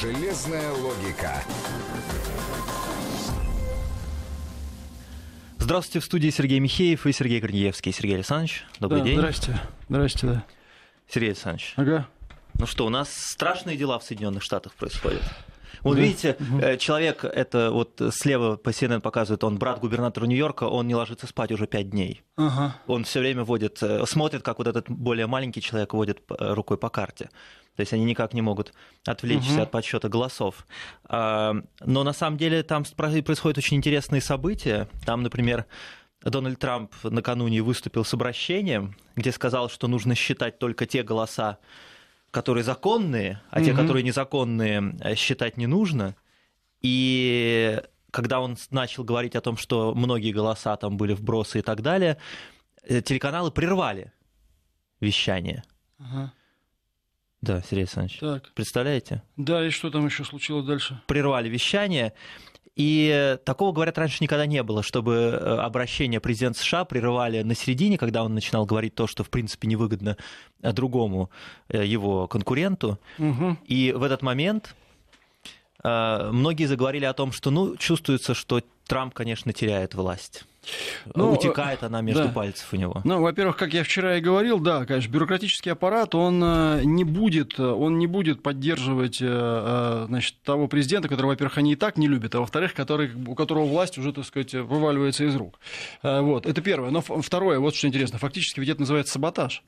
Железная логика. Здравствуйте, в студии Сергей Михеев и Сергей Корнеевский. Сергей Александрович, добрый да, день. Здрасте. Здрасте, да. Сергей Александрович. Ага. Ну что, у нас страшные дела в Соединенных Штатах происходят. Вот видите, э, человек, это вот слева по CNN показывает, он брат губернатора Нью-Йорка, он не ложится спать уже пять дней. Ага. Он все время водит, э, смотрит, как вот этот более маленький человек водит э, рукой по карте. То есть они никак не могут отвлечься угу. от подсчета голосов. А, но на самом деле там происходят очень интересные события. Там, например, Дональд Трамп накануне выступил с обращением, где сказал, что нужно считать только те голоса, которые законные, а угу. те, которые незаконные, э, считать не нужно. И когда он начал говорить о том, что многие голоса там были вбросы и так далее, э, телеканалы прервали вещание. Ага. Да, Сергей Александрович. Так. Представляете? Да, и что там еще случилось дальше? Прервали вещание. И э, такого, говорят, раньше никогда не было, чтобы э, обращение президента США прерывали на середине, когда он начинал говорить то, что, в принципе, невыгодно э, другому его конкуренту. Угу. И в этот момент многие заговорили о том, что, ну, чувствуется, что Трамп, конечно, теряет власть. Ну, а Утекает она между да. пальцев у него. Ну, во-первых, как я вчера и говорил, да, конечно, бюрократический аппарат, он э, не будет, э, он не будет поддерживать э, значит, того президента, которого, во-первых, они и так не любят, а во-вторых, который, у которого власть уже, так сказать, вываливается из рук. Вот, это первое. Но второе, вот что интересно, фактически ведь это называется саботаж.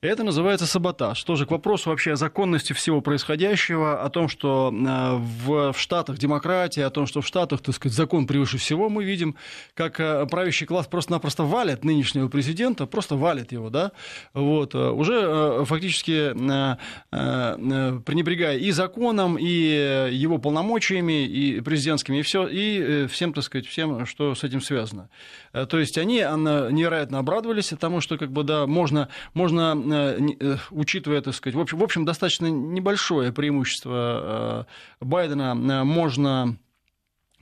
Это называется саботаж. Тоже к вопросу вообще о законности всего происходящего, о том, что э, в Штатах демократия, о том, что в Штатах, так сказать, закон превыше всего, мы видим, как э, правящий класс просто-напросто валит нынешнего президента, просто валит его, да, вот, э, уже фактически пренебрегая и законом, и его полномочиями, и президентскими, и все, и всем, так сказать, всем, что с этим связано. То есть они невероятно обрадовались тому, что как бы, да, можно, можно Э, учитывая, так сказать, в общем, в общем достаточно небольшое преимущество э, Байдена, э, можно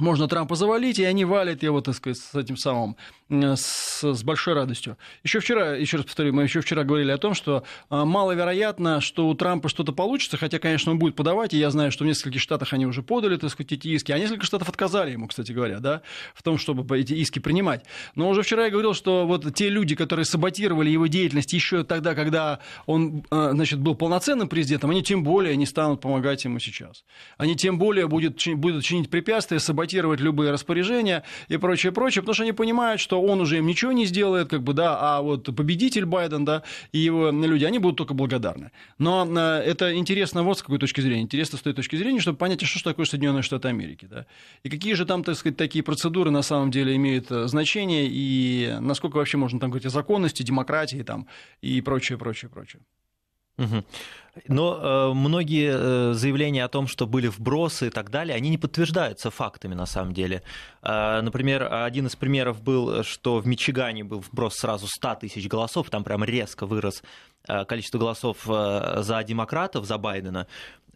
можно Трампа завалить, и они валят его, так сказать, с этим самым, с, с большой радостью. Еще вчера, еще раз повторю, мы еще вчера говорили о том, что а, маловероятно, что у Трампа что-то получится, хотя, конечно, он будет подавать, и я знаю, что в нескольких штатах они уже подали, так сказать, эти иски, а несколько штатов отказали ему, кстати говоря, да, в том, чтобы эти иски принимать. Но уже вчера я говорил, что вот те люди, которые саботировали его деятельность еще тогда, когда он, а, значит, был полноценным президентом, они тем более не станут помогать ему сейчас. Они тем более будут, будут чинить препятствия, саботировать интерпретировать любые распоряжения и прочее, прочее, потому что они понимают, что он уже им ничего не сделает, как бы, да, а вот победитель Байден, да, и его люди, они будут только благодарны. Но э, это интересно вот с какой точки зрения. Интересно с той точки зрения, чтобы понять, а что же такое Соединенные Штаты Америки, да, и какие же там, так сказать, такие процедуры на самом деле имеют э, значение, и насколько вообще можно там говорить о законности, демократии там, и прочее, прочее, прочее. Угу. Но э, многие э, заявления о том, что были вбросы и так далее, они не подтверждаются фактами на самом деле. Э, например, один из примеров был, что в Мичигане был вброс сразу 100 тысяч голосов, там прям резко вырос э, количество голосов э, за демократов, за Байдена.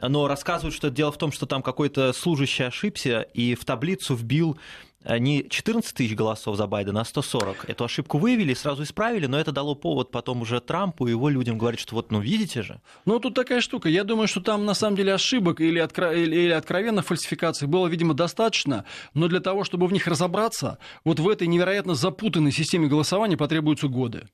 Но рассказывают, что дело в том, что там какой-то служащий ошибся и в таблицу вбил Э, не 14 тысяч голосов за Байдена, а 140. Эту ошибку выявили, сразу исправили, но это дало повод потом уже Трампу и его людям говорить, что вот, ну видите же. Ну тут такая штука. Я думаю, что там на самом деле ошибок или, откро... или откровенно фальсификаций было, видимо, достаточно, но для того, чтобы в них разобраться, вот в этой невероятно запутанной системе голосования потребуются годы.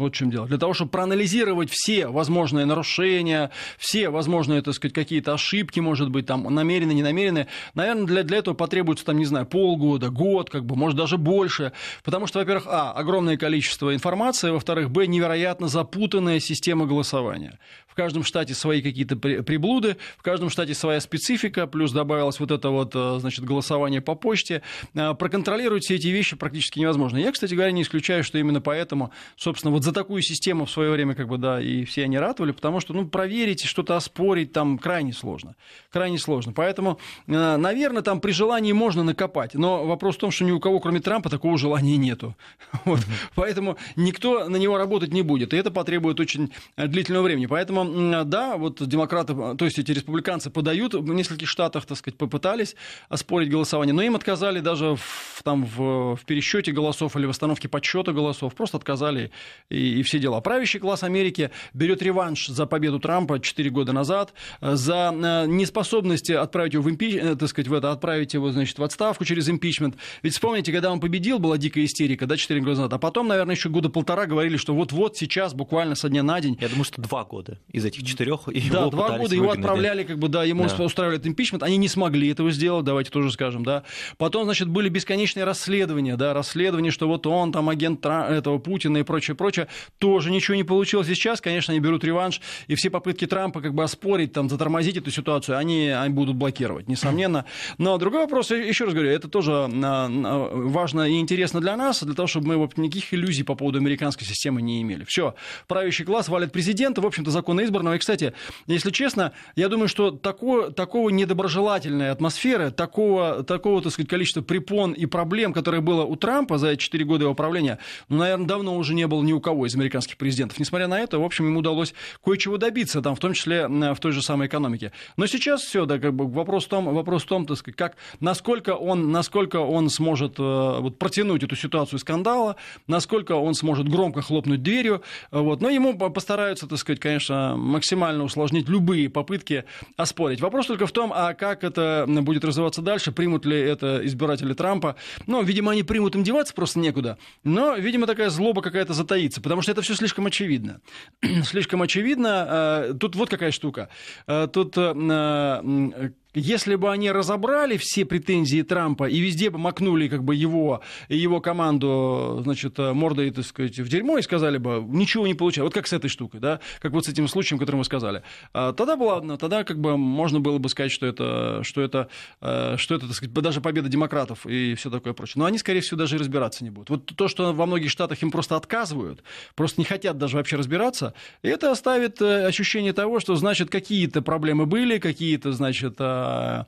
Вот в чем дело. Для того, чтобы проанализировать все возможные нарушения, все возможные, так сказать, какие-то ошибки, может быть, там намеренные, ненамеренные, наверное, для, для этого потребуется, там, не знаю, полгода, год, как бы, может, даже больше. Потому что, во-первых, а, огромное количество информации, а, во-вторых, б, невероятно запутанная система голосования. В каждом штате свои какие-то приблуды, в каждом штате своя специфика, плюс добавилось вот это вот, э, значит, голосование по почте. А, проконтролировать все эти вещи практически невозможно. Я, кстати говоря, не исключаю, что именно поэтому, собственно, вот за такую систему в свое время, как бы, да, и все они ратовали, потому что, ну, проверить, что-то оспорить там крайне сложно. Крайне сложно. Поэтому, э, наверное, там при желании можно накопать. Но вопрос в том, что ни у кого, кроме Трампа, такого желания нету. Вот. Поэтому никто на него работать не будет. И это потребует очень э, длительного времени. Поэтому, да, вот демократы, э, то есть эти республиканцы подают, в нескольких штатах, так сказать, попытались оспорить голосование, но им отказали даже в, там, в, в пересчете голосов или в остановке подсчета голосов. Просто отказали и и, и все дела. Правящий класс Америки берет реванш за победу Трампа 4 года назад, э, за э, неспособность отправить его в импич... Э, так сказать, в это, отправить его, значит, в отставку через импичмент. Ведь вспомните, когда он победил, была дикая истерика, да, 4 года назад. А потом, наверное, еще года полтора говорили, что вот-вот сейчас, буквально со дня на день. Я думаю, что два года из этих четырех его Да, два года его отправляли, как бы, да, ему да. устраивали импичмент, они не смогли этого сделать, давайте тоже скажем, да. Потом, значит, были бесконечные расследования, да, расследования, что вот он там агент этого Путина и прочее, прочее. Януковича, тоже ничего не получилось. Сейчас, конечно, они берут реванш, и все попытки Трампа как бы оспорить, там, затормозить эту ситуацию, они, они будут блокировать, несомненно. Но другой вопрос, еще раз говорю, это тоже а, важно и интересно для нас, для того, чтобы мы вот, никаких иллюзий по поводу американской системы не имели. Все, правящий класс валит президента, в общем-то, законно избранного. И, кстати, если честно, я думаю, что такое, такого недоброжелательной атмосферы, такого, такого, так сказать, количества препон и проблем, которые было у Трампа за 4 года его правления, ну, наверное, давно уже не было ни у кого кого из американских президентов. Несмотря на это, в общем, ему удалось кое-чего добиться, там, в том числе в той же самой экономике. Но сейчас все, да, как бы вопрос в том, вопрос в том, так сказать, как, насколько он, насколько он сможет э, вот, протянуть эту ситуацию скандала, насколько он сможет громко хлопнуть дверью. Э, вот. Но ему постараются, так сказать, конечно, максимально усложнить любые попытки оспорить. Вопрос только в том, а как это будет развиваться дальше, примут ли это избиратели Трампа. Ну, видимо, они примут, им деваться просто некуда. Но, видимо, такая злоба какая-то затаится вопросы, потому что это все слишком очевидно. слишком очевидно. Э, тут вот какая штука. Э, тут э, если бы они разобрали все претензии Трампа и везде бы макнули как бы его, его команду, значит, э, мордой, так сказать, в дерьмо и сказали бы, ничего не получается. Вот как с этой штукой, да, как вот с этим случаем, который мы сказали. А, тогда бы ладно, тогда как бы можно было бы сказать, что это, что это, э, что это, так сказать, даже победа демократов и все такое прочее. Но они, скорее всего, даже и разбираться не будут. Вот то, что во многих штатах им просто отказывают, просто не хотят даже вообще разбираться, это оставит э, ощущение того, что, значит, какие-то проблемы были, какие-то, значит, Э,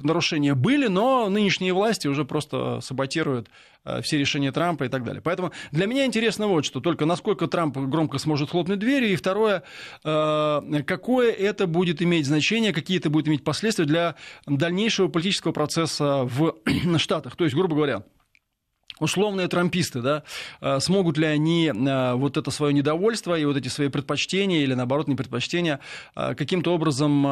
нарушения были, но нынешние власти уже просто саботируют э, все решения Трампа и так далее. Поэтому для меня интересно вот что. Только насколько Трамп громко сможет хлопнуть дверью. И второе, э, какое это будет иметь значение, какие это будет иметь последствия для дальнейшего политического процесса в Штатах. То есть, грубо говоря, условные трамписты, да, э, смогут ли они э, вот это свое недовольство и вот эти свои предпочтения или, наоборот, не предпочтения э, каким-то образом,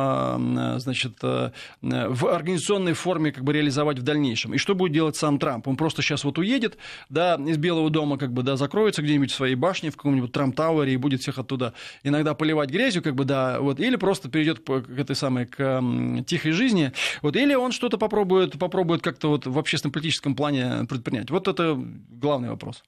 значит, в организационной форме как бы реализовать в дальнейшем. И что будет делать сам Трамп? Он просто сейчас вот уедет, да, из Белого дома как бы, да, закроется где-нибудь в своей башне, в каком-нибудь Трамп-тауэре и будет всех оттуда иногда поливать грязью, как бы, да, вот, или просто перейдет к этой самой, к тихой жизни, вот, или он что-то попробует, попробует как-то вот в общественно-политическом плане предпринять. Вот это это главный вопрос.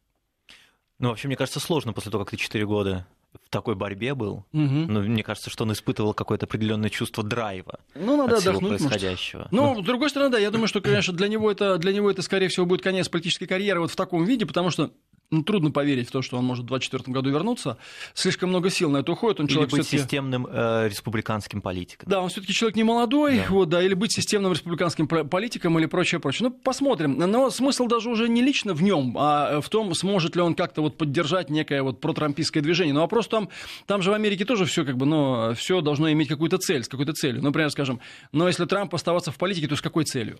Ну, вообще, мне кажется, сложно после того, как ты 4 года в такой борьбе был. Угу. Ну, Но мне кажется, что он испытывал какое-то определенное чувство драйва. Ну, надо от всего Происходящего. Ну, ну, с другой стороны, да, я думаю, что, конечно, для него это для него это, скорее всего, будет конец политической карьеры вот в таком виде, потому что ну, трудно поверить в то, что он может в 2024 году вернуться. Слишком много сил на это уходит. Он человек или быть системным э, республиканским политиком. Да, он все-таки человек не молодой, да. вот, да, или быть системным республиканским политиком или прочее, прочее. Ну, посмотрим. Но смысл даже уже не лично в нем, а э, в том, сможет ли он как-то вот поддержать некое вот протрампийское движение. Но ну, вопрос а там, там же в Америке тоже все как бы, но ну, все должно иметь какую-то цель, с какой-то целью. Ну, например, скажем, но если Трамп оставаться в политике, то с какой целью?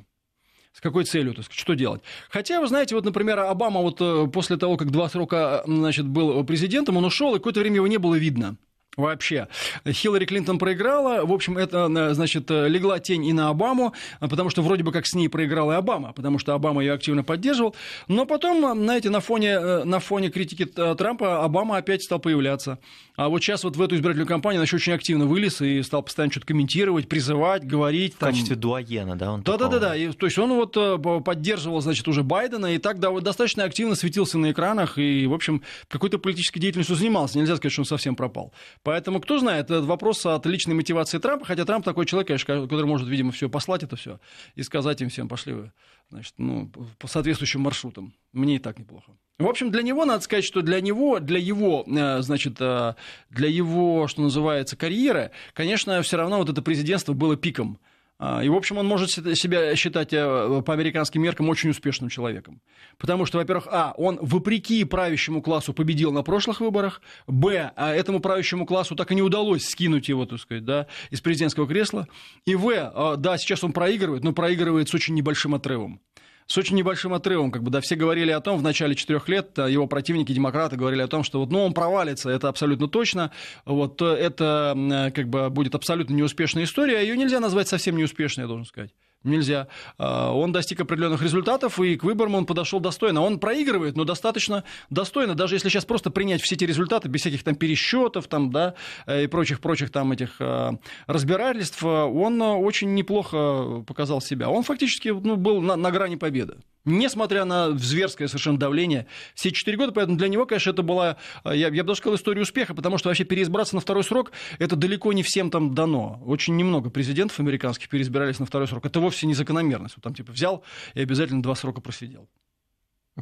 С какой целью, то есть, что делать? Хотя, вы знаете, вот, например, Обама вот э, после того, как два срока, значит, был президентом, он ушел, и какое-то время его не было видно вообще. Хиллари Клинтон проиграла, в общем, это, э, значит, э, легла тень и на Обаму, э, потому что вроде бы как с ней проиграла и Обама, потому что Обама ее активно поддерживал, но потом, знаете, на фоне, на фоне критики Трампа Обама опять стал появляться. А вот сейчас вот в эту избирательную кампанию он еще очень активно вылез и стал постоянно что-то комментировать, призывать, говорить. В там... качестве дуаена, да? Да-да-да, то есть он вот поддерживал, значит, уже Байдена и так да, вот достаточно активно светился на экранах и, в общем, какой-то политической деятельностью занимался. Нельзя сказать, что он совсем пропал. Поэтому, кто знает, этот вопрос от личной мотивации Трампа, хотя Трамп такой человек, конечно, который может, видимо, все послать это все и сказать им всем, пошли вы, значит, ну, по соответствующим маршрутам. Мне и так неплохо. В общем, для него, надо сказать, что для него, для его, э, значит, э, для его, что называется, карьеры, конечно, все равно вот это президентство было пиком. А, и, в общем, он может себя считать э, по американским меркам очень успешным человеком. Потому что, во-первых, а, он вопреки правящему классу победил на прошлых выборах, б, а, этому правящему классу так и не удалось скинуть его, так сказать, да, из президентского кресла, и в, а, да, сейчас он проигрывает, но проигрывает с очень небольшим отрывом с очень небольшим отрывом. Как бы, да, все говорили о том, в начале четырех лет а его противники, демократы, говорили о том, что вот, ну, он провалится, это абсолютно точно. Вот э, это э, как бы будет абсолютно неуспешная история. А Ее нельзя назвать совсем неуспешной, я должен сказать нельзя. А, он достиг определенных результатов, и к выборам он подошел достойно. Он проигрывает, но достаточно достойно, даже если сейчас просто принять все эти результаты без всяких там пересчетов там, да, э, и прочих-прочих там этих э, разбирательств, э, он очень неплохо показал себя. Он фактически ну, был на, на грани победы несмотря на зверское совершенно давление все четыре года. Поэтому для него, конечно, это была, э, я, я бы даже сказал, история успеха, потому что вообще переизбраться на второй срок, это далеко не всем там дано. Очень немного президентов американских переизбирались на второй срок. Это вовсе не закономерность. Вот там типа взял и обязательно два срока просидел.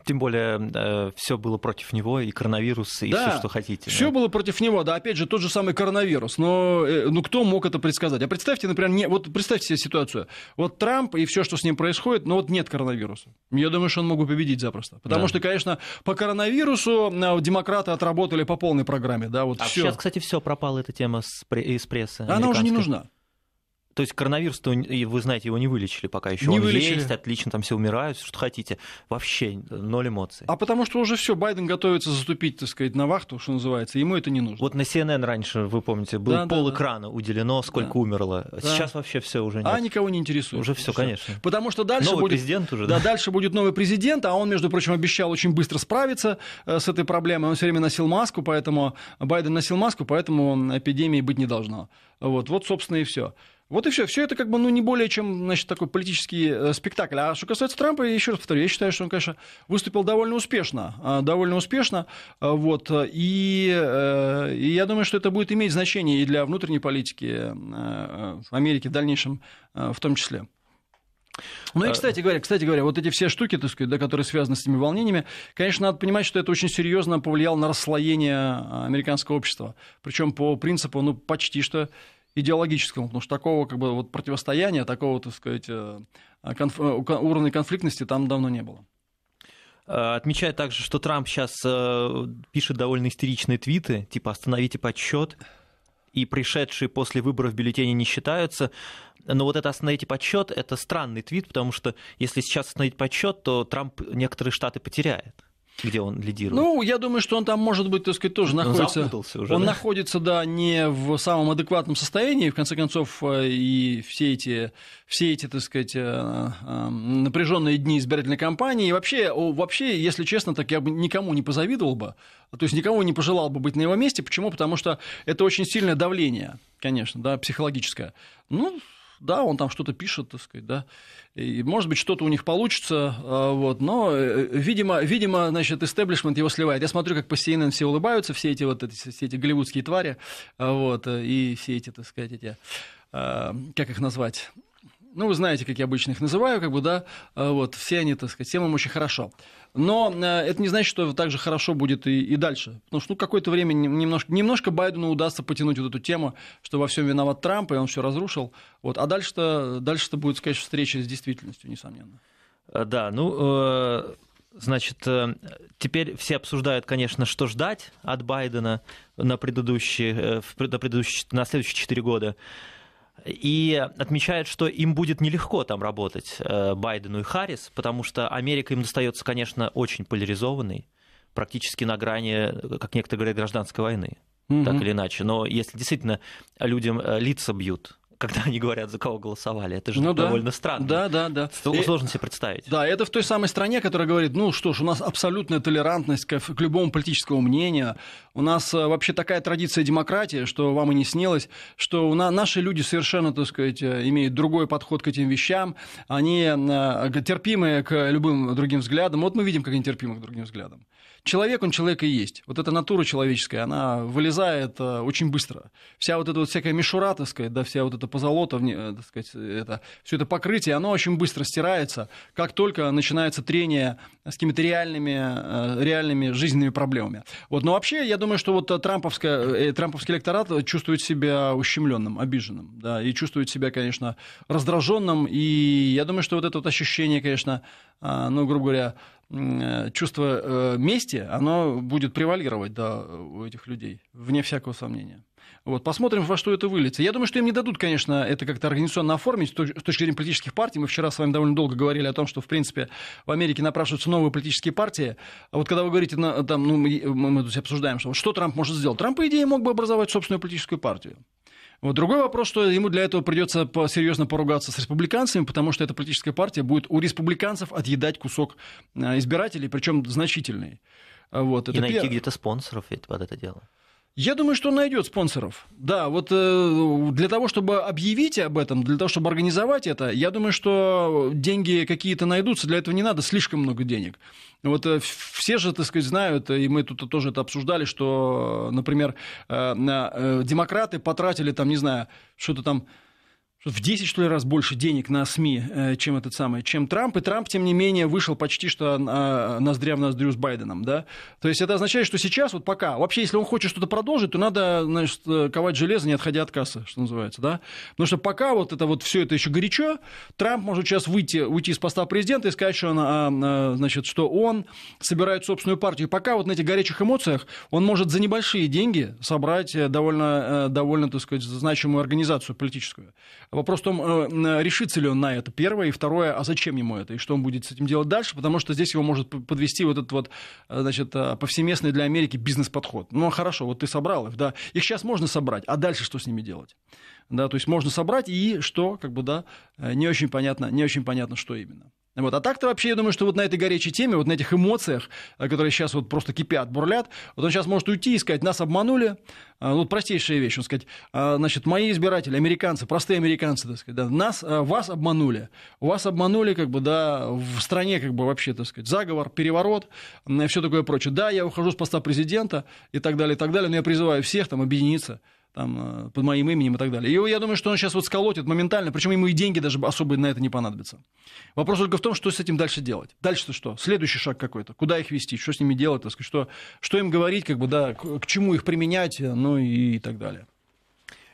Тем более, э, все было против него, и коронавирус, и да, все, что хотите. Все да? было против него, да, опять же, тот же самый коронавирус. Но э, ну, кто мог это предсказать? А представьте, например, не, вот представьте себе ситуацию. Вот Трамп и все, что с ним происходит, но вот нет коронавируса. Я думаю, что он мог бы победить запросто. Потому да. что, конечно, по коронавирусу э, демократы отработали по полной программе. Да, вот а всё. сейчас, кстати, все пропала эта тема из прессы. Она уже не нужна. То есть коронавирус, то, вы знаете, его не вылечили пока еще. Не Он вылечили. есть, отлично, там все умирают, что хотите. Вообще ноль эмоций. А потому что уже все, Байден готовится заступить, так сказать, на вахту, что называется, ему это не нужно. Вот на CNN раньше, вы помните, был да, пол экрана да. уделено, сколько да. умерло. Да. Сейчас вообще все уже а нет. А никого не интересует. Уже все, конечно. Потому что дальше новый будет... президент уже, да? да? дальше будет новый президент, а он, между прочим, обещал очень быстро справиться э, с этой проблемой. Он все время носил маску, поэтому Байден носил маску, поэтому эпидемии быть не должно. Вот, вот собственно, и все. Вот и все. Все это как бы ну, не более чем значит, такой политический э, спектакль. А что касается Трампа, я еще раз повторю, я считаю, что он, конечно, выступил довольно успешно. Э, довольно успешно. Э, вот. И, и я думаю, что это будет иметь значение и для внутренней политики Америки в дальнейшем в том числе. Ну и, кстати говоря, кстати говоря, вот эти все штуки, так сказать, да, которые связаны с этими волнениями, конечно, надо понимать, что это очень серьезно повлияло на расслоение американского общества. Причем по принципу, ну, почти что идеологическому, потому что такого как бы вот противостояния, такого, так сказать, э, э, конф... Э, уровня конфликтности там давно не было. Отмечает также, что Трамп сейчас пишет довольно истеричные твиты, типа «остановите подсчет», и пришедшие после выборов бюллетени не считаются. Но вот это «остановите подсчет» — это странный твит, потому что если сейчас остановить подсчет, то Трамп некоторые штаты потеряет где он лидирует? Ну, я думаю, что он там, может быть, так сказать, тоже находится. Он уже, он да? находится, да, не в самом адекватном состоянии. В конце концов, э, и все эти, все эти, так сказать, э, э, напряженные дни избирательной кампании. И вообще, вообще, если честно, так я бы никому не позавидовал бы. То есть никому не пожелал бы быть на его месте. Почему? Потому что это очень сильное давление, конечно, да, психологическое. Ну, да, он там что-то пишет, так сказать, да, и, может быть, что-то у них получится, а, вот, но, э, видимо, видимо, значит, истеблишмент его сливает. Я смотрю, как по CNN все улыбаются, все эти вот эти, все эти голливудские твари, а, вот, э, и все эти, так сказать, эти, а, как их назвать, ну, вы знаете, как я обычно их называю, как бы, да, э, вот, все они, так сказать, всем им очень хорошо. Но э, это не значит, что так же хорошо будет и, и дальше. Потому что ну, какое-то время немножко, немножко Байдену удастся потянуть вот эту тему, что во всем виноват Трамп, и он все разрушил. Вот. А дальше-то, дальше-то будет, конечно, встреча с действительностью, несомненно. Э, да, ну, Значит, теперь все обсуждают, конечно, что ждать от Байдена на предыдущие, на, предыдущие, на следующие четыре года и отмечают, что им будет нелегко там работать, э, Байдену и Харрис, потому что Америка им достается, конечно, очень поляризованной, практически на грани, э, как некоторые говорят, гражданской войны, угу. так или иначе. Но если действительно людям э, лица бьют, когда они говорят, за кого голосовали. Это же ну, довольно да. странно. Да, да, да. Сложно и, себе представить. Да, это в той самой стране, которая говорит, ну что ж, у нас абсолютная толерантность к, к любому политическому мнению. У нас э, вообще такая традиция демократии, что вам и не снилось, что у нас, наши люди совершенно, так сказать, э, имеют другой подход к этим вещам. Они э, терпимые к любым другим взглядам. Вот мы видим, как они терпимы к другим взглядам. Человек, он человек и есть. Вот эта натура человеческая, она вылезает э, очень быстро. Вся вот эта вот всякая мишура, так сказать, да, вся вот эта позолота, э, так сказать, это, все это покрытие, оно очень быстро стирается, как только начинается трение с какими-то реальными, э, реальными жизненными проблемами. Вот, но вообще, я думаю, что вот трамповская, трамповский электорат чувствует себя ущемленным, обиженным, да, и чувствует себя, конечно, раздраженным, и я думаю, что вот это вот ощущение, конечно, ну, грубо говоря, Э, чувство э, мести, оно будет превалировать да, у этих людей, вне всякого сомнения. Вот, посмотрим, во что это выльется. Я думаю, что им не дадут, конечно, это как-то организационно оформить с точки зрения политических партий. Мы вчера с вами довольно долго говорили о том, что, в принципе, в Америке напрашиваются новые политические партии. А вот когда вы говорите, там, ну, мы, мы обсуждаем, что, что Трамп может сделать. Трамп, по идее, мог бы образовать собственную политическую партию. Вот другой вопрос, что ему для этого придется серьезно поругаться с республиканцами, потому что эта политическая партия будет у республиканцев отъедать кусок э, избирателей, причем значительный. Э, вот, это И найти пер... где-то спонсоров ведь под это дело. Я думаю, что он найдет спонсоров. Да, вот э, для того, чтобы объявить об этом, для того, чтобы организовать это, я думаю, что деньги какие-то найдутся. Для этого не надо слишком много денег. Вот э, все же, так сказать, знают, и мы тут тоже это обсуждали, что, например, э, э, демократы потратили там, не знаю, что-то там в 10, что ли, раз больше денег на СМИ, э, чем этот самый, чем Трамп. И Трамп, тем не менее, вышел почти что э, ноздря в ноздрю с Байденом, да. То есть это означает, что сейчас, вот пока, вообще, если он хочет что-то продолжить, то надо, значит, э, ковать железо, не отходя от кассы, что называется, да. Потому что пока вот это вот все это еще горячо, Трамп может сейчас выйти, уйти из поста президента и сказать, что он, а, а, значит, что он собирает собственную партию. И пока вот на этих горячих эмоциях он может за небольшие деньги собрать довольно, довольно так сказать, значимую организацию политическую. Вопрос в том, э, решится ли он на это, первое. И второе, а зачем ему это? И что он будет с этим делать дальше? Потому что здесь его может подвести вот этот вот, э, значит, э, повсеместный для Америки бизнес-подход. Ну, хорошо, вот ты собрал их, да. Их сейчас можно собрать, а дальше что с ними делать? Да, то есть можно собрать и что, как бы, да, не очень понятно, не очень понятно, что именно. Вот. А так-то вообще, я думаю, что вот на этой горячей теме, вот на этих эмоциях, э, которые сейчас вот просто кипят, бурлят, вот он сейчас может уйти и сказать, нас обманули, а, ну, вот простейшая вещь, он сказать, «А, значит, мои избиратели, американцы, простые американцы, так сказать, да, нас, э, вас обманули, вас обманули, как бы, да, в стране, как бы, вообще, так сказать, заговор, переворот, все такое прочее. Да, я ухожу с поста президента и так далее, и так далее, но я призываю всех там объединиться, там, э, под моим именем и так далее. И я думаю, что он сейчас вот сколотит моментально, причем ему и деньги даже особо на это не понадобятся. Вопрос только в том, что с этим дальше делать. Дальше-то что? Следующий шаг какой-то. Куда их вести, что с ними делать, так сказать, что, что им говорить, как бы, да, к, к чему их применять, э, ну и, и так далее.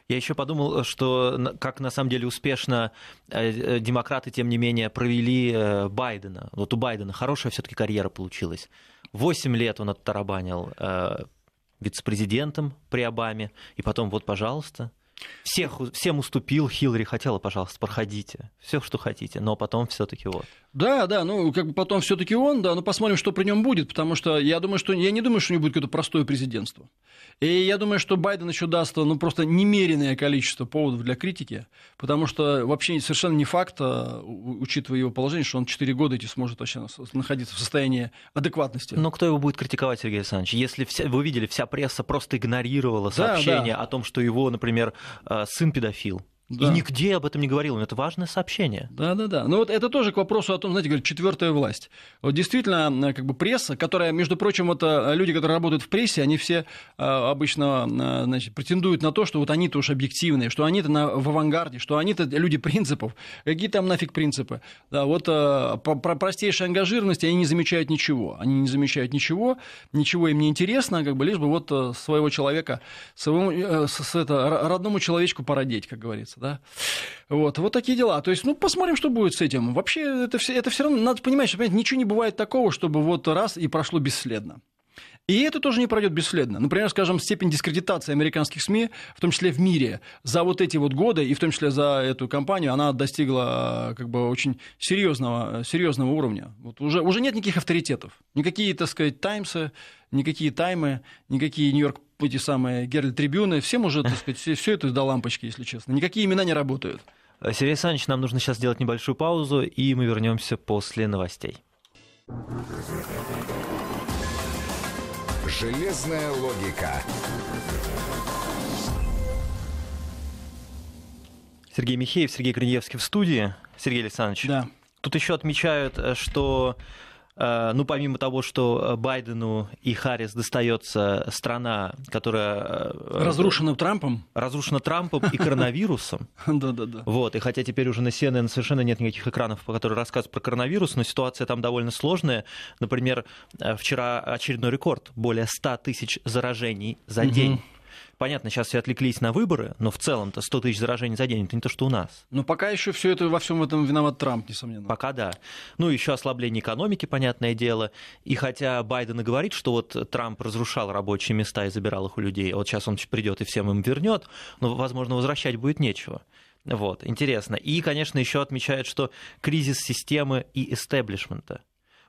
Я еще подумал, что как на самом деле успешно э, демократы, тем не менее, провели Байдена. Вот у Байдена хорошая все-таки карьера получилась. Восемь лет он оттарабанил вице-президентом при Обаме, и потом вот, пожалуйста, всех, всем уступил, Хиллари хотела, пожалуйста, проходите, все, что хотите, но потом все-таки вот. Да, да, ну как бы потом все-таки он, да, но ну, посмотрим, что при нем будет, потому что я думаю, что я не думаю, что у него будет какое-то простое президентство. И я думаю, что Байден еще даст ну, просто немеренное количество поводов для критики, потому что вообще совершенно не факт, а, учитывая его положение, что он 4 года эти сможет вообще находиться в состоянии адекватности. Но кто его будет критиковать, Сергей Александрович? Если вся, вы видели, вся пресса просто игнорировала сообщение да, да. о том, что его, например, Э, сын педофил. Да. И нигде об этом не говорил, но это важное сообщение. Да, да, да. Ну вот это тоже к вопросу о том, знаете, говорят, четвертая власть. Вот действительно, э, как бы пресса, которая, между прочим, вот э, люди, которые работают в прессе, они все э, обычно значит, претендуют на то, что вот они-то уж объективные, что они-то на, в авангарде, что они-то люди принципов. Какие там нафиг принципы? Да, вот про простейшей ангажированности они не замечают ничего. Они не замечают ничего, ничего им не интересно, как бы лишь бы вот своего человека, своему, с, с это, родному человечку породить, как говорится да. Вот, вот такие дела. То есть, ну, посмотрим, что будет с этим. Вообще, это все, это все равно, надо понимать, что, понимаете, ничего не бывает такого, чтобы вот раз и прошло бесследно. И это тоже не пройдет бесследно. Например, скажем, степень дискредитации американских СМИ, в том числе в мире, за вот эти вот годы, и в том числе за эту кампанию, она достигла как бы очень серьезного, серьезного уровня. Вот уже, уже нет никаких авторитетов. Никакие, так сказать, таймсы, никакие таймы, никакие Нью-Йорк эти самые Геральт Трибюны, всем уже, так сказать, все, все это до лампочки, если честно. Никакие имена не работают. Э, Сергей Александрович, нам нужно сейчас сделать небольшую паузу, и мы вернемся после новостей. Железная логика. Сергей Михеев, Сергей Гриневский в студии. Сергей Александрович. Да. Тут еще отмечают, э, что Э, ну, помимо того, что э, Байдену и Харрис достается страна, которая... Э, Разрушена Трампом? Разрушена Трампом и коронавирусом. Да-да-да. Вот, и хотя теперь уже на CNN совершенно нет никаких экранов, по которым рассказ про коронавирус, но ситуация там довольно сложная. Например, вчера очередной рекорд, более 100 тысяч заражений за день понятно, сейчас все отвлеклись на выборы, но в целом-то 100 тысяч заражений за день, это не то, что у нас. Ну, пока еще все это во всем этом виноват Трамп, несомненно. Пока да. Ну, еще ослабление экономики, понятное дело. И хотя Байден и говорит, что вот Трамп разрушал рабочие места и забирал их у людей, а вот сейчас он придет и всем им вернет, но, возможно, возвращать будет нечего. Вот, интересно. И, конечно, еще отмечают, что кризис системы и эстеблишмента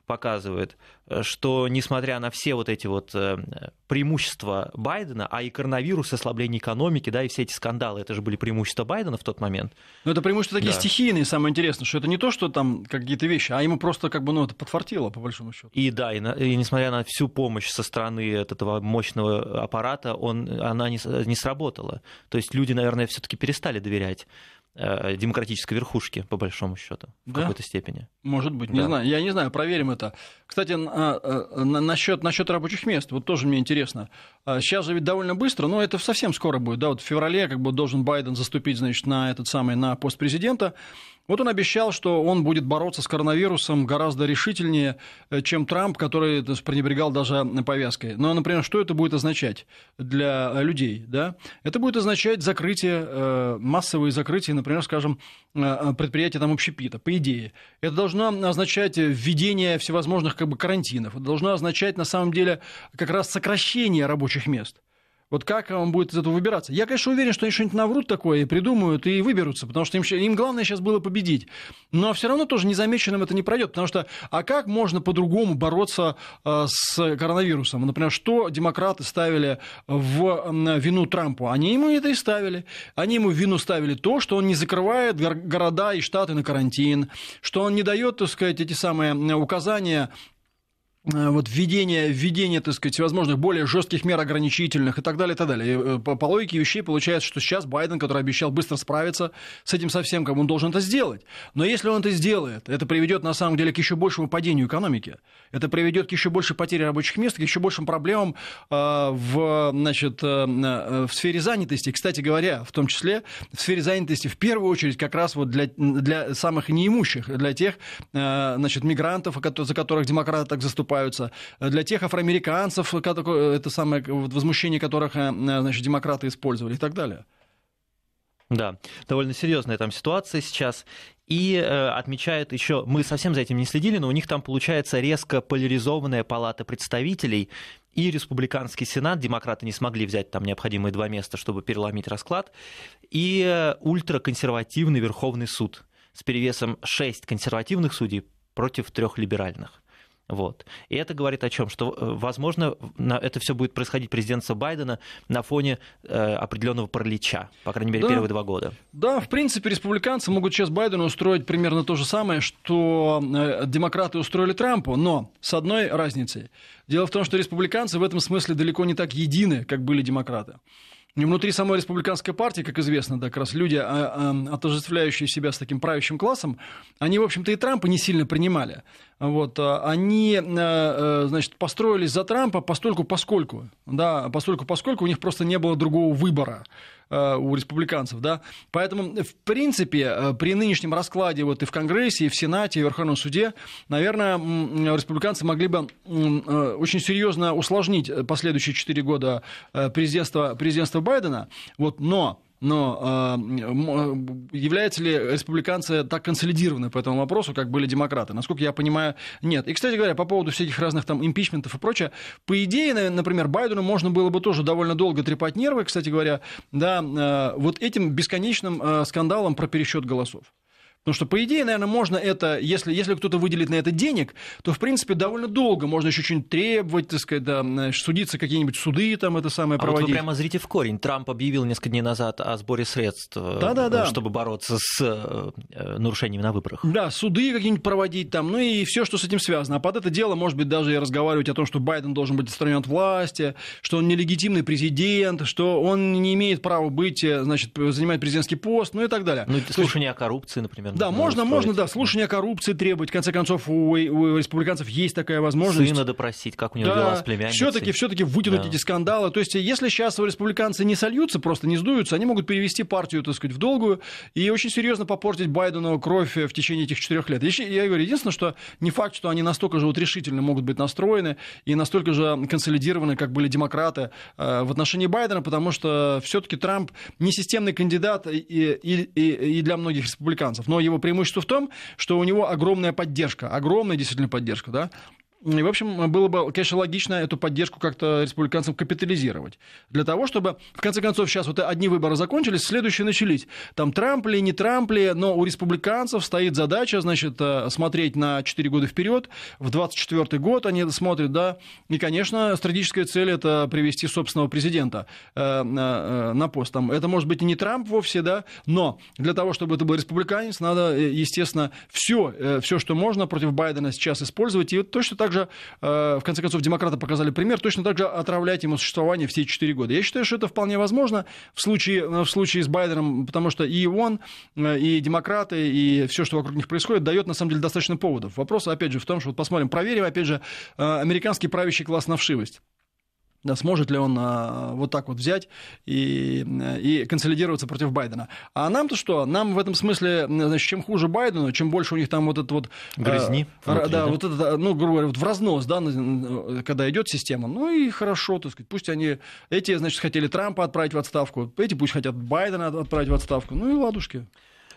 показывает, э, что несмотря на все вот эти вот э, преимущества Байдена, а и коронавирус, ослабление экономики, да, и все эти скандалы, это же были преимущества Байдена в тот момент. Ну это преимущества такие да. стихийные, самое интересное, что это не то, что там какие-то вещи, а ему просто как бы, ну, это подфартило, по большому счету. И да, и, на, и несмотря на всю помощь со стороны этого мощного аппарата, он, она не, не сработала. То есть люди, наверное, все-таки перестали доверять Э, демократической верхушки, по большому счету, в да? какой-то степени. Может быть, не да. знаю. Я не знаю, проверим это. Кстати, а, э, э, насчет, насчет рабочих мест, вот тоже мне интересно. Сейчас а же ведь довольно быстро, но это совсем скоро будет. Да, вот в феврале как бы должен Байден заступить, значит, на этот самый, на пост президента. Вот он обещал, что он будет бороться с коронавирусом гораздо решительнее, э, чем Трамп, который э, пренебрегал даже повязкой. Но, например, что это будет означать для людей? Да? Это будет означать закрытие, э, массовые закрытия, например, скажем, предприятия там общепита, по идее. Это должно означать введение всевозможных как бы, карантинов. Это должно означать, на самом деле, как раз сокращение рабочих мест. Вот как он будет из этого выбираться? Я, конечно, уверен, что они что-нибудь наврут такое и придумают, и выберутся, потому что им, им главное сейчас было победить. Но все равно тоже незамеченным это не пройдет, потому что а как можно по-другому бороться э, с коронавирусом? Например, что демократы ставили в э, вину Трампу? Они ему это и ставили. Они ему в вину ставили то, что он не закрывает города и штаты на карантин, что он не дает, так сказать, эти самые указания Э, вот введение, введение, так сказать, возможных более жестких мер ограничительных и так далее, и так далее. И э, по, по логике вещей получается, что сейчас Байден, который обещал быстро справиться с этим совсем, как он должен это сделать. Но если он это сделает, это приведет на самом деле к еще большему падению экономики. Это приведет к еще большей потере рабочих мест, к еще большим проблемам э, в, значит, э, э, в сфере занятости. Кстати говоря, в том числе в сфере занятости в первую очередь как раз вот для, для самых неимущих, для тех э, значит, мигрантов, за которых демократы так заступают высыпаются. Для тех афроамериканцев, это самое возмущение которых э, значит, демократы использовали и так далее. Да, довольно серьезная там ситуация сейчас. И э, отмечают еще, мы совсем за этим не следили, но у них там получается резко поляризованная палата представителей и республиканский сенат. Демократы не смогли взять там необходимые два места, чтобы переломить расклад. И э, ультраконсервативный Верховный суд с перевесом 6 консервативных судей против трех либеральных. Вот. И это говорит о чем? Что, э, возможно, это все будет происходить президентство Байдена на фоне э, определенного паралича, по крайней мере, да. первые два года. Да, в принципе, республиканцы могут сейчас Байдену устроить примерно то же самое, что э, демократы устроили Трампу, но с одной разницей. Дело в том, что республиканцы в этом смысле далеко не так едины, как были демократы. И внутри самой республиканской партии, как известно, да, как раз люди, а, а, отождествляющие себя с таким правящим классом, они, в общем-то, и Трампа не сильно принимали. Вот, а они, э, э, значит, построились за Трампа постольку поскольку, да, постольку поскольку у них просто не было другого выбора. Э, у республиканцев, да. Поэтому, в принципе, э, при нынешнем раскладе вот и в Конгрессе, и в Сенате, и в Верховном суде, наверное, республиканцы могли бы э, очень серьезно усложнить последующие четыре года президентства, президентства Байдена. Вот, но но э, является ли республиканцы так консолидированы по этому вопросу, как были демократы? Насколько я понимаю, нет. И, кстати говоря, по поводу всяких разных там импичментов и прочее, по идее, например, Байдену можно было бы тоже довольно долго трепать нервы, кстати говоря, да, э, вот этим бесконечным э, скандалом про пересчет голосов. Потому что, по идее, наверное, можно это, если, если кто-то выделит на это денег, то, в принципе, довольно долго можно еще что-нибудь требовать, так сказать, да, э, судиться какие-нибудь суды там это самое а Вот вы прямо зрите в корень. Трамп объявил несколько дней назад о сборе средств, да -да -да. чтобы бороться с э, э, нарушениями на выборах. Да, суды какие-нибудь проводить там, ну и все, что с этим связано. А под это дело, может быть, даже и разговаривать о том, что Байден должен быть отстранен от власти, что он нелегитимный президент, что он не имеет права быть, значит, занимать президентский пост, ну и так далее. Ну, слушание есть... о коррупции, например наверное. Да, можно, устроить. можно, да, слушание коррупции требовать. В конце концов, у, у республиканцев есть такая возможность. Сына допросить, как у него да, дела с племянницей. Все-таки, все-таки вытянуть да. эти скандалы. То есть, если сейчас республиканцы не сольются, просто не сдуются, они могут перевести партию, так сказать, в долгую и очень серьезно попортить Байдену кровь э, в течение этих четырех лет. Я говорю, единственное, что не факт, что они настолько же вот решительно могут быть настроены и настолько же консолидированы, как были демократы э, в отношении Байдена, потому что все-таки Трамп не системный кандидат и, и, и, и для многих республиканцев. Но его преимущество в том, что у него огромная поддержка, огромная действительно поддержка, да, и, в общем, было бы, конечно, логично эту поддержку как-то республиканцам капитализировать. Для того, чтобы, в конце концов, сейчас вот одни выборы закончились, следующие начались. Там Трамп ли, не Трамп ли, но у республиканцев стоит задача, значит, э, смотреть на 4 года вперед. В 24 год они смотрят, да. И, конечно, стратегическая цель – это привести собственного президента э, э, на пост. Там, это может быть и не Трамп вовсе, да, но для того, чтобы это был республиканец, надо, естественно, все, все, что можно против Байдена сейчас использовать. И вот точно так так же, э, в конце концов, демократы показали пример, точно так же отравлять ему существование все четыре года. Я считаю, что это вполне возможно в случае, э, в случае с Байденом, потому что и он, э, и демократы, и все, что вокруг них происходит, дает, на самом деле, достаточно поводов. Вопрос, опять же, в том, что вот посмотрим, проверим, опять же, американский правящий класс на вшивость. Да, сможет ли он а, вот так вот взять и, и консолидироваться против Байдена. А нам-то что? Нам в этом смысле, значит, чем хуже Байдена чем больше у них там вот этот вот... А, Грязни. А, да, вот этот ну, грубо говоря, вот в разнос, да, когда идет система. Ну и хорошо, так сказать, пусть они... Эти, значит, хотели Трампа отправить в отставку, эти пусть хотят Байдена отправить в отставку. Ну и ладушки.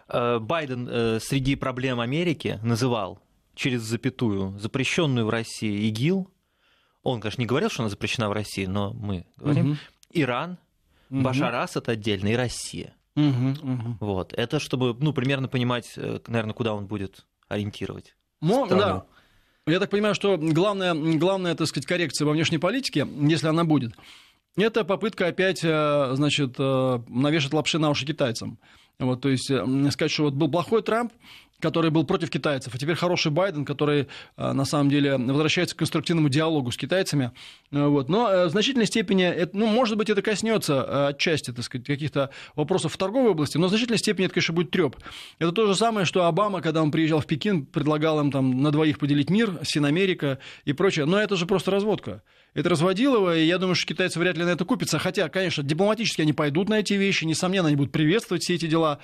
Э, Байден э, среди проблем Америки называл через запятую запрещенную в России ИГИЛ, он, конечно, не говорил, что она запрещена в России, но мы говорим. Угу. Иран, угу. Башар Асад отдельно и Россия. Угу, угу. Вот. Это чтобы, ну, примерно понимать, э, наверное, куда он будет ориентировать. Ну, да. Я так понимаю, что главная, главная, так сказать, коррекция во внешней политике, если она будет, это попытка опять, э, значит, э, навешать лапши на уши китайцам. Вот, то есть сказать, что вот был плохой Трамп, который был против китайцев, а теперь хороший Байден, который э, на самом деле возвращается к конструктивному диалогу с китайцами. Э, вот. Но э, в значительной степени, ну, может быть, это коснется отчасти, так сказать, каких-то вопросов в торговой области, но в значительной степени это, конечно, будет треп. Это то же самое, что Обама, когда он приезжал в Пекин, предлагал им там на двоих поделить мир, Синь-Америка и прочее. Но это же просто разводка это разводилово, и я думаю, что китайцы вряд ли на это купятся. Хотя, конечно, дипломатически они пойдут на эти вещи, несомненно, они будут приветствовать все эти дела.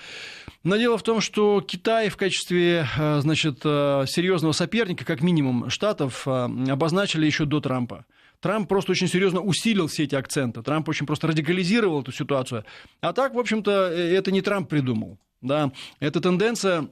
Но дело в том, что Китай в качестве э, значит, э, серьезного соперника, как минимум Штатов, э, обозначили еще до Трампа. Трамп просто очень серьезно усилил все эти акценты. Трамп очень просто радикализировал эту ситуацию. А так, в общем-то, это не Трамп придумал. Да? Эта тенденция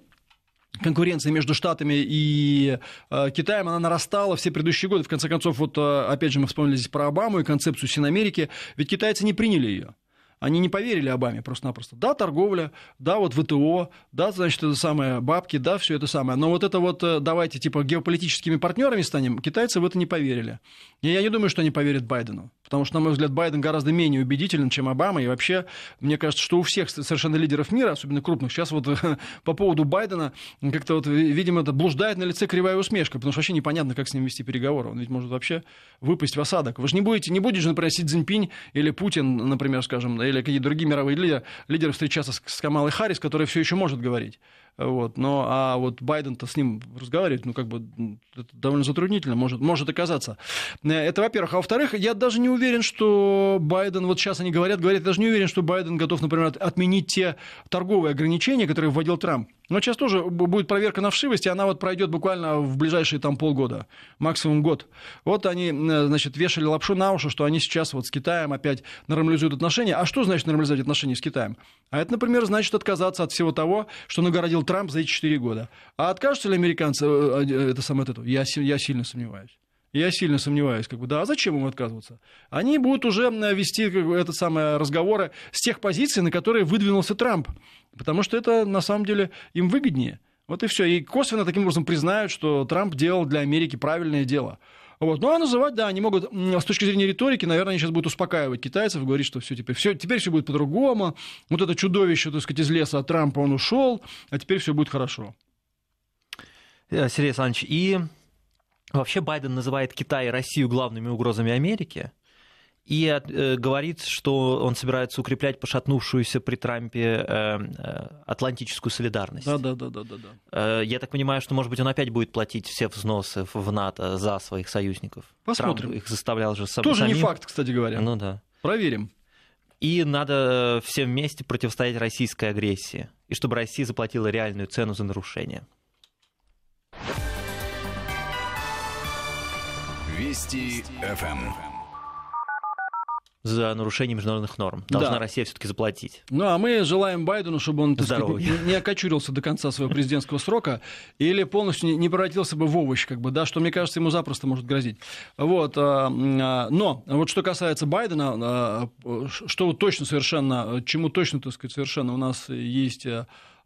конкуренция между Штатами и э, Китаем, она нарастала все предыдущие годы. В конце концов, вот э, опять же мы вспомнили здесь про Обаму и концепцию Синамерики. Ведь китайцы не приняли ее. Они не поверили Обаме просто-напросто. Да, торговля, да, вот ВТО, да, значит, это самое, бабки, да, все это самое. Но вот это вот э, давайте типа геополитическими партнерами станем, китайцы в это не поверили. И я не думаю, что они поверят Байдену. Потому что, на мой взгляд, Байден гораздо менее убедителен, чем Обама. И вообще, мне кажется, что у всех совершенно лидеров мира, особенно крупных, сейчас вот по поводу Байдена как-то вот, видимо, это блуждает на лице кривая усмешка, потому что вообще непонятно, как с ним вести переговоры. Он ведь может вообще выпасть в осадок. Вы же не будете, не будете же, например, Си Цзиньпинь или Путин, например, скажем, или какие-то другие мировые лидеры, лидеры встречаться с, с Камалой Харрис, которая все еще может говорить. Вот. Но, а вот Байден-то с ним разговаривать, ну, как бы, это довольно затруднительно, может, может оказаться. Э, это, во-первых. А во-вторых, я даже не уверен, что Байден, вот сейчас они говорят, говорят, я даже не уверен, что Байден готов, например, отменить те торговые ограничения, которые вводил Трамп. Но сейчас тоже будет проверка на вшивость, и она вот пройдет буквально в ближайшие там полгода, максимум год. Вот они, э, значит, вешали лапшу на уши, что они сейчас вот с Китаем опять нормализуют отношения. А что значит нормализовать отношения с Китаем? А это, например, значит отказаться от всего того, что нагородил Трамп за эти 4 года. А откажутся ли американцы э, э, э, это самое от этого? Я, я сильно сомневаюсь. Я сильно сомневаюсь, как бы, да, а зачем им отказываться? Они будут уже вести как бы, это самое, разговоры с тех позиций, на которые выдвинулся Трамп, потому что это, на самом деле, им выгоднее. Вот и все. И косвенно таким образом признают, что Трамп делал для Америки правильное дело. Вот. Ну а называть, да, они могут с точки зрения риторики, наверное, они сейчас будут успокаивать китайцев, говорить, что все теперь все, теперь все будет по-другому. Вот это чудовище, так сказать, из леса от Трампа он ушел, а теперь все будет хорошо. Э, Сергей Александрович, и вообще Байден называет Китай и Россию главными угрозами Америки. И э, говорит, что он собирается укреплять пошатнувшуюся при Трампе э, э, атлантическую солидарность. Да, да, да, да, да. да. Э, я так понимаю, что, может быть, он опять будет платить все взносы в НАТО за своих союзников. Посмотрим. Трамп их заставлял же сам, Тоже самим. не факт, кстати говоря. Ну да. Проверим. И надо э, всем вместе противостоять российской агрессии. И чтобы Россия заплатила реальную цену за нарушение. Вести ФМ за нарушение международных норм. Должна да. Россия все-таки заплатить. Ну а мы желаем Байдену, чтобы он сказать, не окочурился до конца своего президентского срока или полностью не превратился бы в овощ, как бы, да, что, мне кажется, ему запросто может грозить. Вот, а, а, но вот что касается Байдена, а, что точно совершенно, чему точно, так сказать, совершенно у нас есть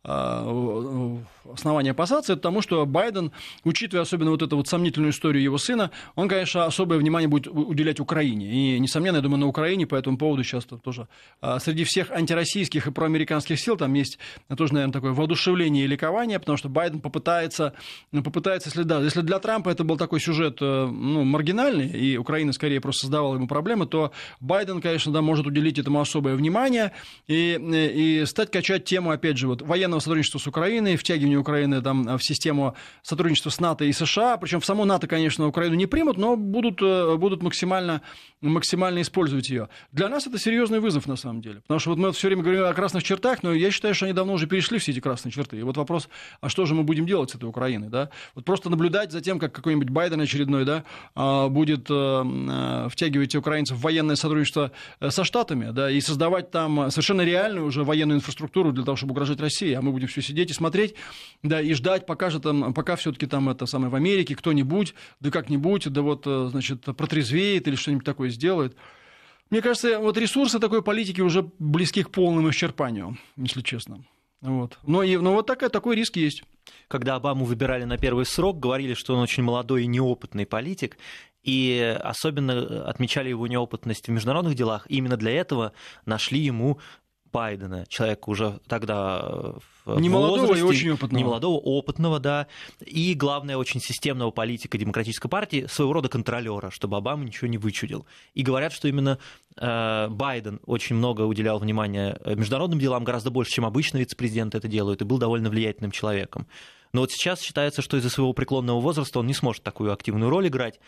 а, основания опасаться, это тому, что Байден, учитывая особенно вот эту вот сомнительную историю его сына, он, конечно, особое внимание будет уделять Украине. И, несомненно, я думаю, на Украине по этому поводу сейчас тоже а, среди всех антироссийских и проамериканских сил там есть э, тоже, наверное, такое воодушевление и ликование, потому что Байден попытается, ну, попытается если, да, если для Трампа это был такой сюжет э, ну, маргинальный, и Украина скорее просто создавала ему проблемы, то Байден, конечно, да, может уделить этому особое внимание и, э, и стать качать тему, опять же, вот военной военного сотрудничества с Украиной, втягивание Украины там, э, в систему сотрудничества с НАТО и США. Причем в саму НАТО, конечно, Украину не примут, но будут, э, будут максимально, максимально использовать ее. Для нас это серьезный вызов, на самом деле. Потому что вот мы все время говорим о красных чертах, но я считаю, что они давно уже перешли все эти красные черты. И вот вопрос, а что же мы будем делать с этой Украиной? Да? Вот просто наблюдать за тем, как какой-нибудь Байден очередной да, а, будет э, втягивать украинцев в военное сотрудничество со Штатами да, и создавать там совершенно реальную уже военную инфраструктуру для того, чтобы угрожать России. А а мы будем все сидеть и смотреть, да, и ждать, пока же там, пока все-таки там это самое в Америке кто-нибудь, да как-нибудь, да вот, э, значит, протрезвеет или что-нибудь такое сделает. Мне кажется, вот ресурсы такой политики уже близки к полному исчерпанию, если честно. Вот. Но, и, но вот такая, такой риск есть. Когда Обаму выбирали на первый срок, говорили, что он очень молодой и неопытный политик, и особенно отмечали его неопытность в международных делах. именно для этого нашли ему Байдена, человека уже тогда э, в не молодого и очень опытного. Не молодого, опытного, да. И, главное, очень системного политика Демократической партии, своего рода контролера, чтобы Обама ничего не вычудил. И говорят, что именно э, Байден очень много уделял внимания э, международным делам, гораздо больше, чем обычно вице-президенты это делают, и был довольно влиятельным человеком. Но вот сейчас считается, что из-за своего преклонного возраста он не сможет такую активную роль играть.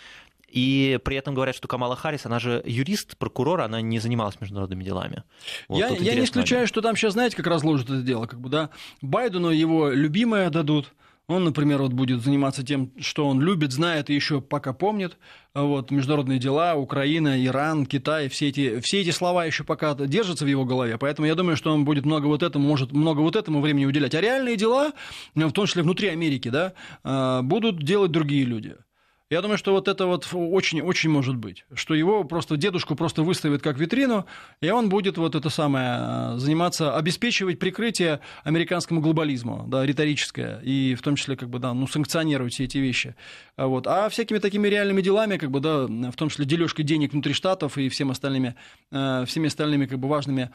И при этом говорят, что Камала Харрис, она же юрист, прокурор, она не занималась международными делами. Вот я я не исключаю, момент. что там сейчас, знаете, как разложат это дело, как бы, да, Байдену его любимое дадут, он, например, вот будет заниматься тем, что он любит, знает и еще пока помнит. Вот, международные дела, Украина, Иран, Китай, все эти, все эти слова еще пока держатся в его голове. Поэтому я думаю, что он будет много вот этому, может много вот этому времени уделять. А реальные дела, в том числе внутри Америки, да, а, будут делать другие люди. Я думаю, что вот это вот очень-очень может быть, что его просто дедушку просто выставит как витрину, и он будет вот это самое э, заниматься, обеспечивать прикрытие американскому глобализму, да, риторическое, и в том числе как бы, да, ну, санкционировать все эти вещи. А вот. А всякими такими реальными делами, как бы, да, в том числе дележкой денег внутри штатов и всем остальными, э, всеми остальными как бы важными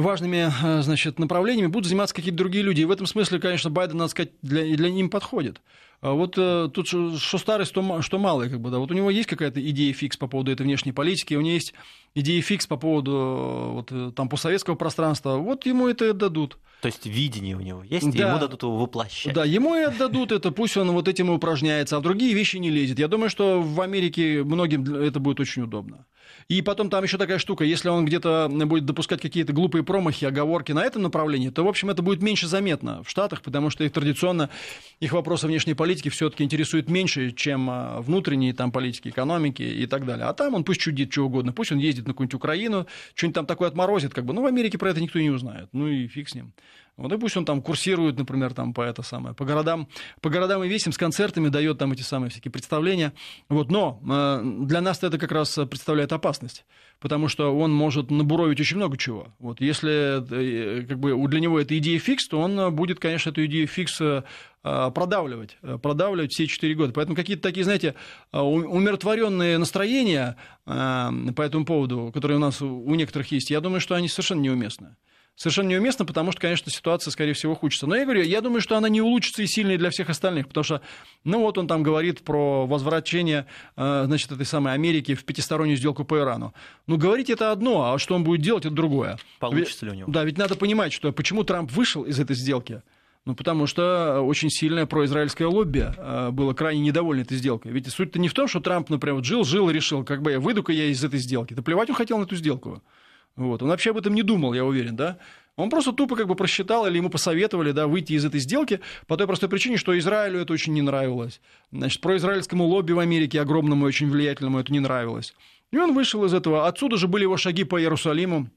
важными э, значит, направлениями будут заниматься какие-то другие люди. И в этом смысле, конечно, Байден, надо сказать, для, для ним подходит. А вот э, тут что старый, что малый, как бы, да. Вот у него есть какая-то идея фикс по поводу этой внешней политики, у него есть идея фикс по поводу э, вот, там постсоветского пространства. Вот ему это и отдадут. То есть видение у него есть, да. и ему дадут его воплощать. Да, ему и отдадут это, пусть он вот этим и упражняется, а в другие вещи не лезет. Я думаю, что в Америке многим это будет очень удобно. И потом там еще такая штука, если он где-то будет допускать какие-то глупые промахи, оговорки на этом направлении, то, в общем, это будет меньше заметно в Штатах, потому что их традиционно, их вопросы внешней политики все-таки интересуют меньше, чем а, внутренние там политики, экономики и так далее. А там он пусть чудит что угодно, пусть он ездит на какую-нибудь Украину, что-нибудь там такое отморозит, как бы, ну, в Америке про это никто не узнает, ну и фиг с ним. Вот и пусть он там курсирует, например, там по это самое, по городам, по городам и весим с концертами дает там эти самые всякие представления. Вот, но э, для нас это как раз представляет опасность, потому что он может набуровить очень много чего. Вот, если э, как бы у для него эта идея фикс, то он будет, конечно, эту идею фикс э, продавливать, продавливать все четыре года. Поэтому какие-то такие, знаете, умиротворенные настроения по этому поводу, которые у нас у некоторых есть, я думаю, что они совершенно неуместны совершенно неуместно, потому что, конечно, ситуация, скорее всего, ухудшится. Но я говорю, я думаю, что она не улучшится и сильнее для всех остальных, потому что, ну вот он там говорит про возвращение, э, значит, этой самой Америки в пятистороннюю сделку по Ирану. Ну, говорить это одно, а что он будет делать, это другое. Получится ведь, ли у него? Да, ведь надо понимать, что почему Трамп вышел из этой сделки. Ну, потому что очень сильное произраильское лобби э, было крайне недовольно этой сделкой. Ведь суть-то не в том, что Трамп, например, жил, жил и решил, как бы я выйду-ка я из этой сделки. Да плевать он хотел на эту сделку. Вот. Он вообще об этом не думал, я уверен, да? Он просто тупо как бы просчитал или ему посоветовали да, выйти из этой сделки по той простой причине, что Израилю это очень не нравилось. Значит, произраильскому лобби в Америке огромному и очень влиятельному это не нравилось. И он вышел из этого. Отсюда же были его шаги по Иерусалиму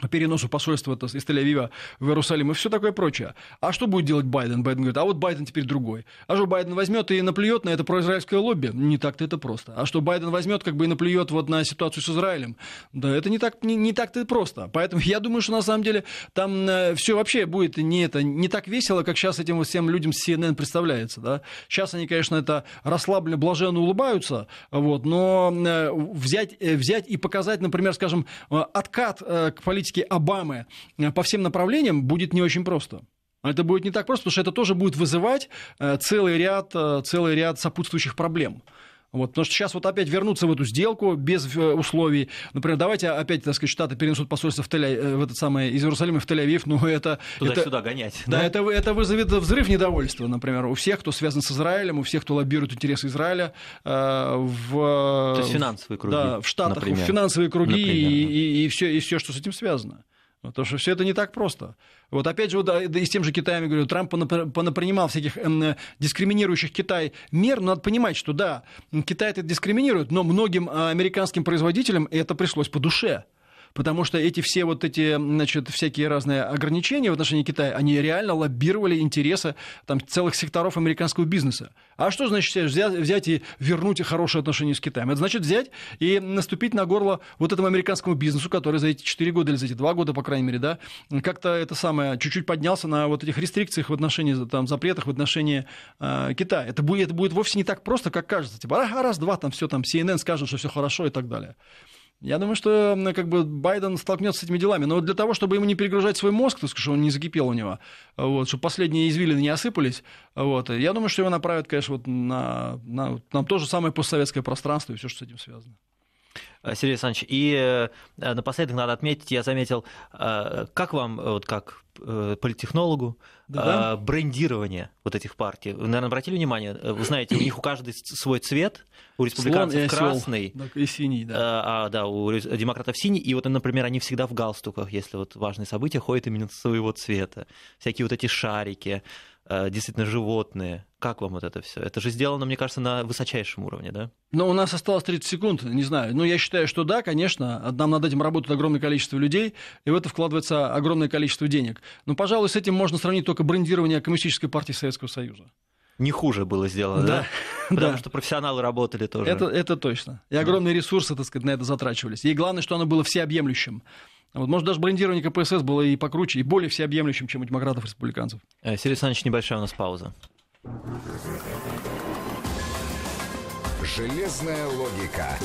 по переносу посольства из Тель-Авива в Иерусалим и все такое прочее. А что будет делать Байден? Байден говорит, а вот Байден теперь другой. А что Байден возьмет и наплюет на это произраильское лобби? Не так-то это просто. А что Байден возьмет как бы и наплюет вот на ситуацию с Израилем? Да это не, так, не, не так-то просто. Поэтому я думаю, что на самом деле там э, все вообще будет не, это, не так весело, как сейчас этим всем людям с CNN представляется. Да? Сейчас они, конечно, это расслабленно, блаженно улыбаются, вот, но э, взять, э, взять и показать, например, скажем, откат к политике политики Обамы э, по всем направлениям будет не очень просто. Это будет не так просто, потому что это тоже будет вызывать э, целый ряд, э, целый ряд сопутствующих проблем. Вот, потому что сейчас вот опять вернуться в эту сделку без э, условий. Например, давайте опять, так сказать, Штаты перенесут посольство в, Тель, э, в этот самый, из Иерусалима в Тель-Авив, но ну, это... Туда-сюда гонять. Да, да? Это, это вызовет взрыв недовольства, например, у всех, кто связан с Израилем, у всех, кто лоббирует интересы Израиля э, в... То есть финансовые круги, Да, в Штатах, например. в финансовые круги например, и, да. и, и, все, и все, что с этим связано. Потому ну, что все это не так просто. Вот опять же, вот, и с тем же Китаем, я говорю, Трамп понапринимал всяких эм, э, дискриминирующих Китай мер, но надо понимать, что да, Китай это дискриминирует, но многим э, американским производителям это пришлось по душе потому что эти все вот эти, значит, всякие разные ограничения в отношении Китая, они реально лоббировали интересы там, целых секторов американского бизнеса. А что значит взять, взять и вернуть хорошие отношения с Китаем? Это значит взять и наступить на горло вот этому американскому бизнесу, который за эти 4 года или за эти 2 года, по крайней мере, да, как-то это самое, чуть-чуть поднялся на вот этих рестрикциях в отношении, там, запретах в отношении э, Китая. Это будет, это будет вовсе не так просто, как кажется. Типа, раз-два, там все, там CNN скажет, что все хорошо и так далее. Я думаю, что как бы Байден столкнется с этими делами. Но для того, чтобы ему не перегружать свой мозг, так чтобы он не закипел у него, вот, чтобы последние извилины не осыпались, вот, я думаю, что его направят, конечно, вот на, на, на то же самое постсоветское пространство и все, что с этим связано. А, Сергей Александрович, и э, напоследок надо отметить, я заметил, э, как вам, э, вот как политтехнологу, да. Э, брендирование вот этих партий. Вы, наверное, обратили внимание, э, вы знаете, у них у каждой свой цвет, у республиканцев и красный. И синий, да. Э, а, да, у демократов синий. И вот, например, они всегда в галстуках, если вот важные события, ходят именно своего цвета. Всякие вот эти шарики. Э, действительно животные. Как вам вот это все? Это же сделано, мне кажется, на высочайшем уровне, да? Но у нас осталось 30 секунд, не знаю. Но ну, я считаю, что да, конечно, нам над этим работает огромное количество людей, и в это вкладывается огромное количество денег. Но, пожалуй, с этим можно сравнить только брендирование Коммунистической партии Советского Союза не хуже было сделано, да? да? Потому да. что профессионалы работали тоже. Это, это точно. И огромные ресурсы, так сказать, на это затрачивались. И главное, что оно было всеобъемлющим. Вот, может, даже брендирование КПСС было и покруче, и более всеобъемлющим, чем у демократов-республиканцев. Э, Сергей Александрович, небольшая у нас пауза. Железная логика.